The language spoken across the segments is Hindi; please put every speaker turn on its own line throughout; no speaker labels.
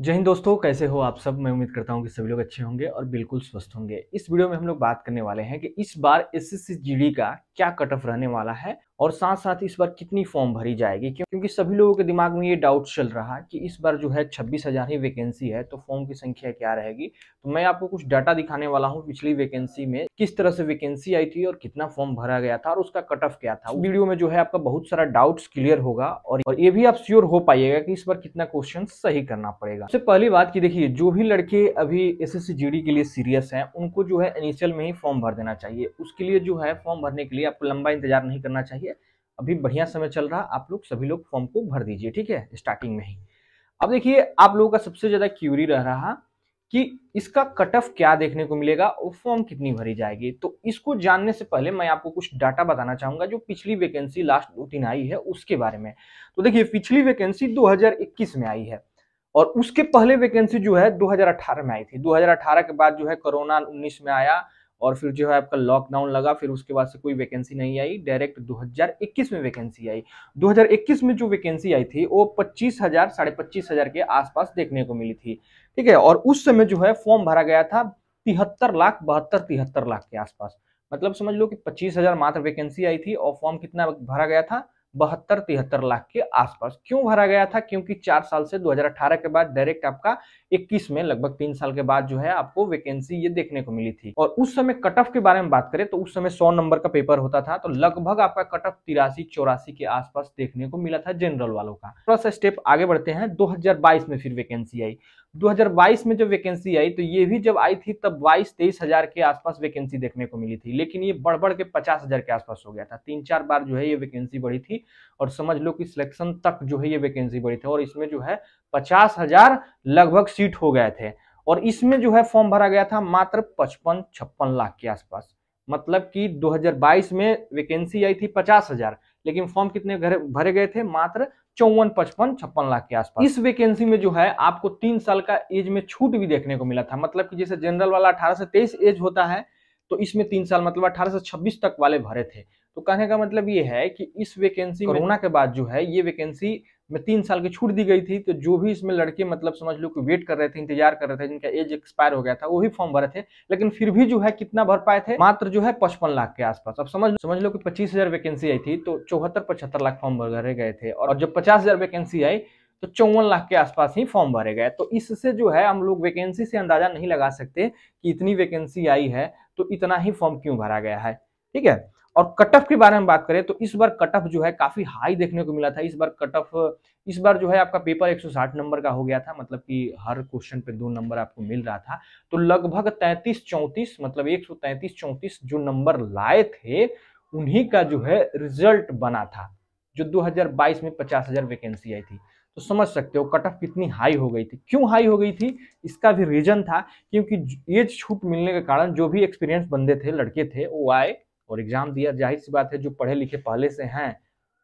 जय हिंद दोस्तों कैसे हो आप सब मैं उम्मीद करता हूँ कि सभी लोग अच्छे होंगे और बिल्कुल स्वस्थ होंगे इस वीडियो में हम लोग बात करने वाले हैं कि इस बार एस एस का क्या कट ऑफ रहने वाला है और साथ साथ इस बार कितनी फॉर्म भरी जाएगी क्योंकि सभी लोगों के दिमाग में ये डाउट चल रहा कि इस बार जो है छब्बीस हज़ार ही वैकेंसी है तो फॉर्म की संख्या क्या रहेगी तो मैं आपको कुछ डाटा दिखाने वाला हूँ पिछली वैकेंसी में किस तरह से वैकेंसी आई थी और कितना फॉर्म भरा गया था और उसका कट ऑफ क्या था वीडियो में जो है आपका बहुत सारा डाउट क्लियर होगा और, ये भी आप श्योर हो पाइएगा की इस बार कितना क्वेश्चन सही करना पड़ेगा सबसे पहली बात की देखिए जो भी लड़के अभी एस एस के लिए सीरियस है उनको जो है इनिशियल में ही फॉर्म भर देना चाहिए उसके लिए जो है फॉर्म भरने के लिए आपको लंबा इंतजार नहीं करना चाहिए अभी बढ़िया समय चल रहा आप लोग सभी लोग फॉर्म को भर दीजिए ठीक है स्टार्टिंग में ही अब देखिए आप लोगों का सबसे ज्यादा क्यूरी रह रहा कि इसका कट ऑफ क्या देखने को मिलेगा और फॉर्म कितनी भरी जाएगी तो इसको जानने से पहले मैं आपको कुछ डाटा बताना चाहूंगा जो पिछली वैकेंसी लास्ट दो तीन आई है उसके बारे में तो देखिए पिछली वैकेंसी 2021 में आई है और उसके पहले वैकेंसी जो है 2018 में आई थी 2018 के बाद जो है कोरोना 19 में आया और फिर जो है आपका लॉकडाउन लगा फिर उसके बाद से कोई वैकेंसी नहीं आई डायरेक्ट 2021 में वैकेंसी आई 2021 में जो वैकेंसी आई थी वो पच्चीस हजार साढ़े पच्चीस हजार के आसपास देखने को मिली थी ठीक है और उस समय जो है फॉर्म भरा गया था तिहत्तर लाख बहत्तर तिहत्तर लाख के आसपास मतलब समझ लो कि पच्चीस हजार मात्र वैकेंसी आई थी और फॉर्म कितना भरा गया था बहत्तर तिहत्तर लाख के आसपास क्यों भरा गया था क्योंकि चार साल से 2018 के बाद डायरेक्ट आपका 21 में लगभग तीन साल के बाद जो है आपको वैकेंसी ये देखने को मिली थी और उस समय कट ऑफ के बारे में बात करें तो उस समय सौ नंबर का पेपर होता था तो लगभग आपका कट ऑफ तिरासी चौरासी के आसपास देखने को मिला था जनरल वालों का थोड़ा सा स्टेप आगे बढ़ते हैं दो में फिर वैकेंसी आई 2022 में जब वैकेंसी आई तो ये भी जब आई थी तब बाईस तेईस हजार के आसपास वैकेंसी देखने को मिली थी लेकिन ये बढ़ बढ़ के पचास हजार के आसपास हो गया था तीन चार बार जो है ये वैकेंसी बढ़ी थी और समझ लो कि सिलेक्शन तक जो है ये वैकेंसी बढ़ी थी और इसमें जो है पचास हजार लगभग सीट हो गए थे और इसमें जो है फॉर्म भरा गया था मात्र पचपन छप्पन लाख के आसपास मतलब कि 2022 में वैकेंसी आई थी पचास हजार लेकिन फॉर्म कितने भरे गए थे मात्र चौवन पचपन छप्पन लाख के आसपास इस वैकेंसी में जो है आपको तीन साल का एज में छूट भी देखने को मिला था मतलब कि जैसे जनरल वाला अठारह से तेईस एज होता है तो इसमें तीन साल मतलब अठारह से छब्बीस तक वाले भरे थे तो कहने का मतलब ये है कि इस वैकेंसी कोरोना के बाद जो है ये वैकेंसी में तीन साल की छूट दी गई थी तो जो भी इसमें लड़के मतलब समझ लो कि वेट कर रहे थे इंतजार कर रहे थे जिनका एज एक्सपायर हो गया था वो भी फॉर्म भरे थे लेकिन फिर भी जो है कितना भर पाए थे मात्र जो है पचपन लाख के आसपास अब समझ लो समझ लो कि पच्चीस हजार वैकेंसी आई थी तो चौहत्तर पचहत्तर लाख फॉर्म भरे गए थे और जब पचास हजार वैकेंसी आई तो चौवन लाख के आसपास ही फॉर्म भरे गए तो इससे जो है हम लोग वैकेंसी से अंदाजा नहीं लगा सकते कि इतनी वैकेंसी आई है तो इतना ही फॉर्म क्यों भरा गया है ठीक है और कट ऑफ के बारे में बात करें तो इस बार कट ऑफ जो है काफी हाई देखने को मिला था इस बार कट ऑफ इस बार जो है आपका पेपर 160 नंबर का हो गया था मतलब कि हर क्वेश्चन पे दो नंबर आपको मिल रहा था तो लगभग 33 34 मतलब 133 34 जो नंबर लाए थे उन्हीं का जो है रिजल्ट बना था जो 2022 में पचास हजार वैकेंसी आई थी तो समझ सकते हो कट ऑफ कितनी हाई हो गई थी क्यों हाई हो गई थी इसका भी रीजन था क्योंकि एज छूट मिलने के कारण जो भी एक्सपीरियंस बंदे थे लड़के थे वो आए और एग्जाम दिया जाहिर सी बात है जो पढ़े लिखे पहले से हैं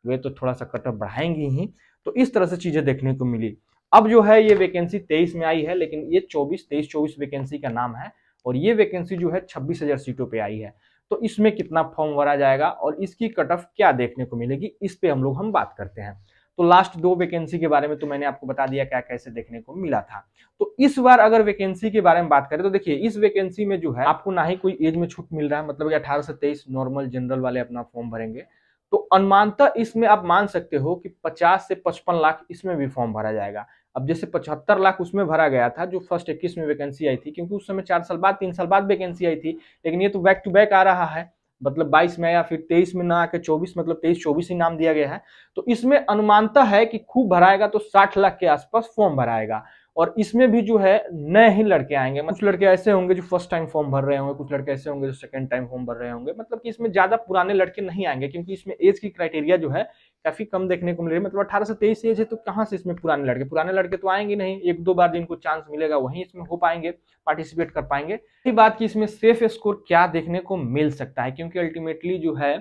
वे तो थोड़ा सा कटअप बढ़ाएंगी ही तो इस तरह से चीज़ें देखने को मिली अब जो है ये वैकेंसी तेईस में आई है लेकिन ये चौबीस तेईस चौबीस वैकेंसी का नाम है और ये वैकेंसी जो है छब्बीस हज़ार सीटों पर आई है तो इसमें कितना फॉर्म भरा जाएगा और इसकी कट ऑफ क्या देखने को मिलेगी इस पर हम लोग हम बात करते हैं तो लास्ट दो वैकेंसी के बारे में तो मैंने आपको बता दिया क्या कैसे देखने को मिला था तो इस बार अगर वैकेंसी के बारे में बात करें तो देखिए इस वैकेंसी में जो है आपको ना ही कोई एज में छूट मिल रहा है मतलब अठारह से तेईस नॉर्मल जनरल वाले अपना फॉर्म भरेंगे तो अनुमानता इसमें आप मान सकते हो कि पचास से पचपन लाख इसमें भी फॉर्म भरा जाएगा अब जैसे पचहत्तर लाख उसमें भरा गया था जो फर्स्ट इक्कीस में वैकेंसी आई थी क्योंकि उस समय चार साल बाद तीन साल बाद वैकेंसी आई थी लेकिन ये तो बैक टू बैक आ रहा है मतलब 22 में या फिर 23 में ना आके 24 मतलब 23 24 ही नाम दिया गया है तो इसमें अनुमानता है कि खूब भराएगा तो 60 लाख के आसपास फॉर्म भराएगा और इसमें भी जो है नए ही लड़के आएंगे मतलब कुछ लड़के ऐसे होंगे जो फर्स्ट टाइम फॉर्म भर रहे होंगे कुछ लड़के ऐसे होंगे जो सेकंड टाइम फॉर्म भर रहे होंगे मतलब कि इसमें ज्यादा पुराने लड़के नहीं आएंगे क्योंकि इसमें एज की क्राइटेरिया जो है काफी कम देखने को मिल रही है मतलब अठारह से तेईस एज है तो कहाँ से इसमें पुराने लड़के पुराने लड़के तो आएंगे नहीं एक दो बार जिनको चांस मिलेगा वहीं इसमें हो पाएंगे पार्टिसिपेट कर पाएंगे यही बात की इसमें सेफ स्कोर क्या देखने को मिल सकता है क्योंकि अल्टीमेटली जो है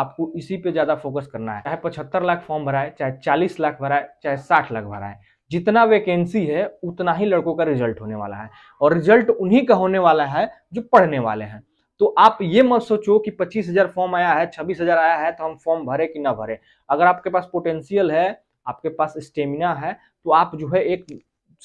आपको इसी पे ज़्यादा फोकस करना है चाहे पचहत्तर लाख फॉर्म भरा है चाहे चालीस लाख भरा है चाहे साठ लाख भरा है जितना वैकेंसी है उतना ही लड़कों का रिजल्ट होने वाला है और रिजल्ट उन्हीं का होने वाला है जो पढ़ने वाले हैं तो आप ये मत सोचो कि पच्चीस हजार फॉर्म आया है छब्बीस हजार आया है तो हम फॉर्म भरे कि ना भरे अगर आपके पास पोटेंशियल है आपके पास स्टेमिना है तो आप जो है एक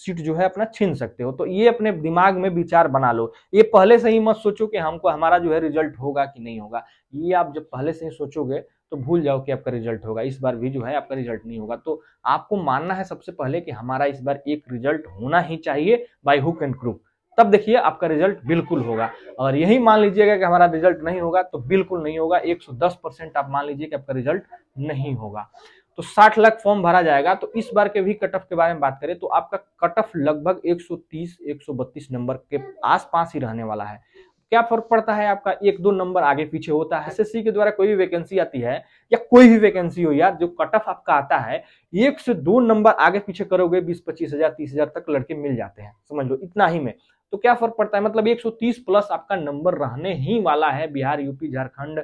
सीट जो है अपना छीन सकते हो तो ये अपने दिमाग में विचार बना लो ये पहले से ही मत सोचो कि हमको हमारा जो है रिजल्ट होगा कि नहीं होगा ये आप जब पहले से ही सोचोगे तो भूल जाओ कि आपका रिजल्ट होगा इस बार भी जो है आपका रिजल्ट नहीं होगा तो आपको मानना है सबसे पहले कि हमारा इस बार एक रिजल्ट होना ही चाहिए बाई हुक एंड क्रूप तब देखिए आपका रिजल्ट बिल्कुल होगा और यही मान लीजिएगा कि हमारा रिजल्ट नहीं होगा तो बिल्कुल नहीं होगा 110 परसेंट आप मान लीजिए कि आपका रिजल्ट नहीं होगा तो 60 लाख फॉर्म भरा जाएगा तो इस बार के भी कट ऑफ के बारे में बात करें तो आपका कट ऑफ लगभग 130 132 नंबर के आसपास ही रहने वाला है क्या फर्क पड़ता है आपका एक दो नंबर आगे पीछे होता है एसएससी के द्वारा कोई भी वैकेंसी आती है या कोई भी वैकेंसी हो यार जो कट ऑफ आपका आता है एक से दो नंबर आगे पीछे करोगे बीस पच्चीस हजार तीस हजार तक लड़के मिल जाते हैं समझ लो इतना ही में तो क्या फर्क पड़ता है मतलब 130 प्लस आपका नंबर रहने ही वाला है बिहार यूपी झारखंड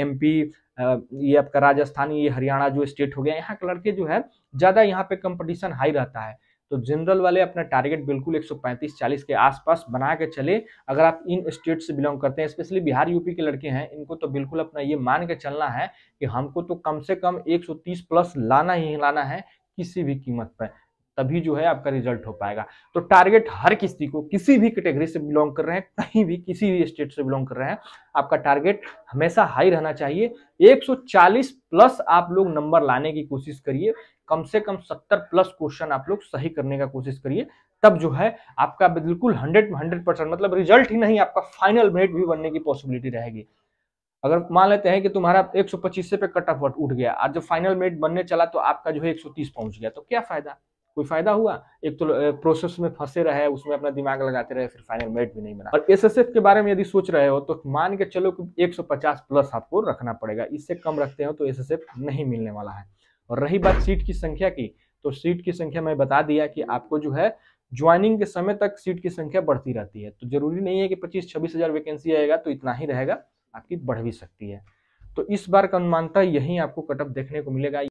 एमपी ये आपका राजस्थान ये हरियाणा जो स्टेट हो गया यहाँ के लड़के जो है ज्यादा यहाँ पे कंपटीशन हाई रहता है तो जनरल वाले अपना टारगेट बिल्कुल 135-40 के आसपास बना के चले अगर आप इन स्टेट से बिलोंग करते हैं स्पेशली बिहार यूपी के लड़के हैं इनको तो बिल्कुल अपना ये मान के चलना है कि हमको तो कम से कम 130 प्लस लाना ही लाना है किसी भी कीमत पर तभी जो है आपका रिजल्ट हो पाएगा तो टारगेट हर किसी को किसी भी कैटेगरी से बिलोंग कर रहे हैं कहीं भी किसी भी स्टेट से बिलोंग कर रहे हैं आपका टारगेट हमेशा हाई रहना चाहिए 140 प्लस आप लोग नंबर लाने की कोशिश करिए कम से कम 70 प्लस क्वेश्चन आप लोग सही करने का कोशिश करिए तब जो है आपका बिल्कुल हंड्रेड हंड्रेड परसेंट मतलब रिजल्ट ही नहीं आपका फाइनल मेरिट भी बनने की पॉसिबिलिटी रहेगी अगर मान लेते हैं कि तुम्हारा 125 से पे कट ऑफ उठ गया और जब फाइनल मेरिट बनने चला तो आपका जो है 130 पहुंच गया तो क्या फायदा कोई फायदा हुआ एक तो प्रोसेस में फंसे रहे उसमें अपना दिमाग लगाते रहे फिर फाइनल मेट भी नहीं बना और एस के बारे में यदि सोच रहे हो तो मान के चलो कि 150 प्लस आपको रखना पड़ेगा इससे कम रखते हो तो एस नहीं मिलने वाला है और रही बात सीट की संख्या की तो सीट की संख्या मैं बता दिया कि आपको जो है ज्वाइनिंग के समय तक सीट की संख्या बढ़ती रहती है तो जरूरी नहीं है कि पच्चीस छब्बीस हजार वैकेंसी आएगा तो इतना ही रहेगा आपकी बढ़ भी सकती है तो इस बार का अनुमानता यही आपको कटअप देखने को मिलेगा